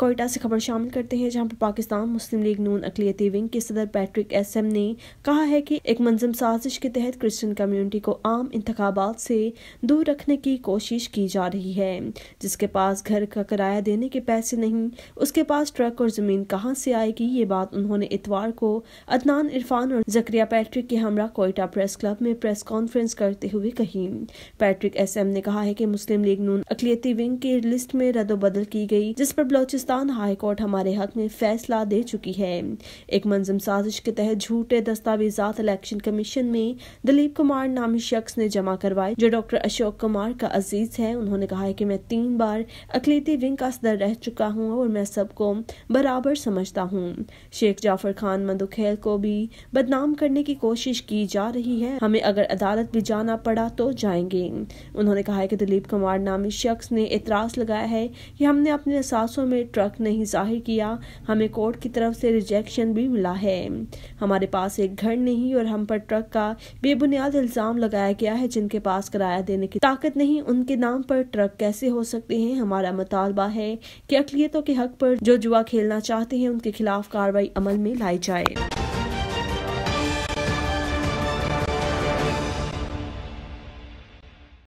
कोयटा से खबर शामिल करते हैं जहां पर पाकिस्तान मुस्लिम लीग नून अकली विंग के सदर पैट्रिक एस एम ने कहा है कि एक मंजम साजिश के तहत क्रिश्चियन कम्युनिटी को आम इंतबात से दूर रखने की कोशिश की जा रही है जिसके पास घर का किराया देने के पैसे नहीं उसके पास ट्रक और जमीन कहाँ से आएगी ये बात उन्होंने इतवार को अदनान इरफान और जक्रिया पैट्रिक के हमरा कोयटा प्रेस क्लब में प्रेस कॉन्फ्रेंस करते हुए कही पैट्रिक एस ने कहा है की मुस्लिम लीग नून अकली विंग की लिस्ट में बदल की गई जिस पर बलोचि पाकिस्तान हाई कोर्ट हमारे हक में फैसला दे चुकी है एक मंजम साजिश के तहत झूठे दस्तावेजा इलेक्शन कमीशन में दिलीप कुमार नामी शख्स ने जमा करवाए जो डॉक्टर अशोक कुमार का अजीज है उन्होंने कहा है कि मैं तीन बार अकलीती विंग का सदर रह चुका हूँ और मैं सबको बराबर समझता हूँ शेख जाफर खान मंदुखेल को भी बदनाम करने की कोशिश की जा रही है हमें अगर अदालत भी जाना पड़ा तो जाएंगे उन्होंने कहा है कि दिलीप कुमार नामी शख्स ने एतराज लगाया है कि हमने अपने सासों में ट्रक नहीं जाहिर किया हमें कोर्ट की तरफ से रिजेक्शन भी मिला है हमारे पास एक घर नहीं और हम पर ट्रक का बेबुनियाद इल्ज़ाम लगाया गया है जिनके पास किराया देने की ताकत नहीं उनके नाम पर ट्रक कैसे हो सकते हैं हमारा मुतालबा है कि अकलीतों के हक पर जो जुआ खेलना चाहते हैं उनके खिलाफ कार्रवाई अमल में लाई जाए